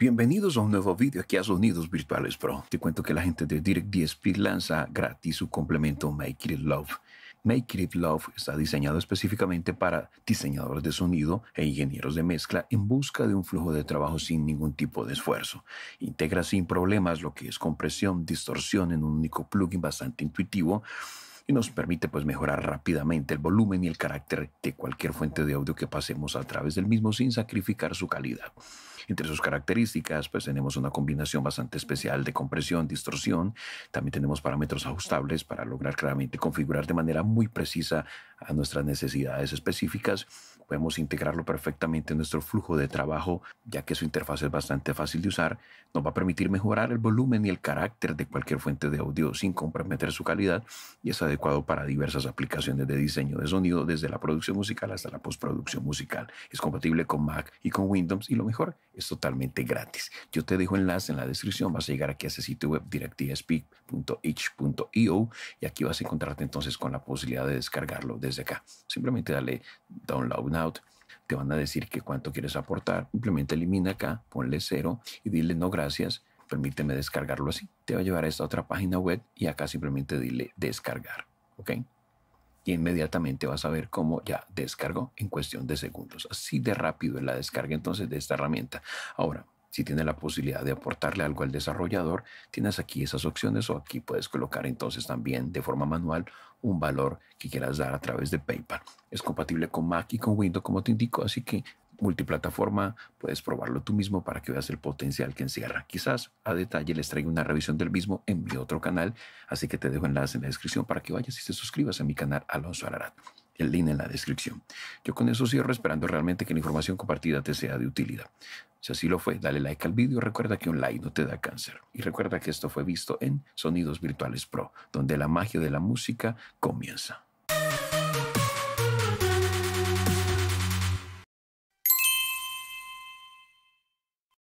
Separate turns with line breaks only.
Bienvenidos a un nuevo vídeo aquí a Sonidos Virtuales Pro. Te cuento que la gente de DirectDSP lanza gratis su complemento Make It Love. Make It Love está diseñado específicamente para diseñadores de sonido e ingenieros de mezcla en busca de un flujo de trabajo sin ningún tipo de esfuerzo. Integra sin problemas lo que es compresión, distorsión en un único plugin bastante intuitivo y nos permite pues mejorar rápidamente el volumen y el carácter de cualquier fuente de audio que pasemos a través del mismo sin sacrificar su calidad. Entre sus características, pues tenemos una combinación bastante especial de compresión, distorsión. También tenemos parámetros ajustables para lograr claramente configurar de manera muy precisa a nuestras necesidades específicas. Podemos integrarlo perfectamente en nuestro flujo de trabajo, ya que su interfaz es bastante fácil de usar. Nos va a permitir mejorar el volumen y el carácter de cualquier fuente de audio sin comprometer su calidad y es adecuado para diversas aplicaciones de diseño de sonido, desde la producción musical hasta la postproducción musical. Es compatible con Mac y con Windows y lo mejor es totalmente gratis. Yo te dejo enlace en la descripción. Vas a llegar aquí a ese sitio web directspeak.itch.io y aquí vas a encontrarte entonces con la posibilidad de descargarlo desde acá. Simplemente dale download now. Te van a decir que cuánto quieres aportar. Simplemente elimina acá, ponle cero y dile no gracias. Permíteme descargarlo así. Te va a llevar a esta otra página web y acá simplemente dile descargar. ¿Ok? y inmediatamente vas a ver cómo ya descargó en cuestión de segundos. Así de rápido es la descarga entonces de esta herramienta. Ahora, si tienes la posibilidad de aportarle algo al desarrollador, tienes aquí esas opciones o aquí puedes colocar entonces también de forma manual un valor que quieras dar a través de PayPal. Es compatible con Mac y con Windows, como te indico, así que multiplataforma, puedes probarlo tú mismo para que veas el potencial que encierra. Quizás a detalle les traigo una revisión del mismo en mi otro canal, así que te dejo enlace en la descripción para que vayas y te suscribas a mi canal Alonso Ararat. El link en la descripción. Yo con eso cierro esperando realmente que la información compartida te sea de utilidad. Si así lo fue, dale like al vídeo. Recuerda que un like no te da cáncer. Y recuerda que esto fue visto en Sonidos Virtuales Pro, donde la magia de la música comienza.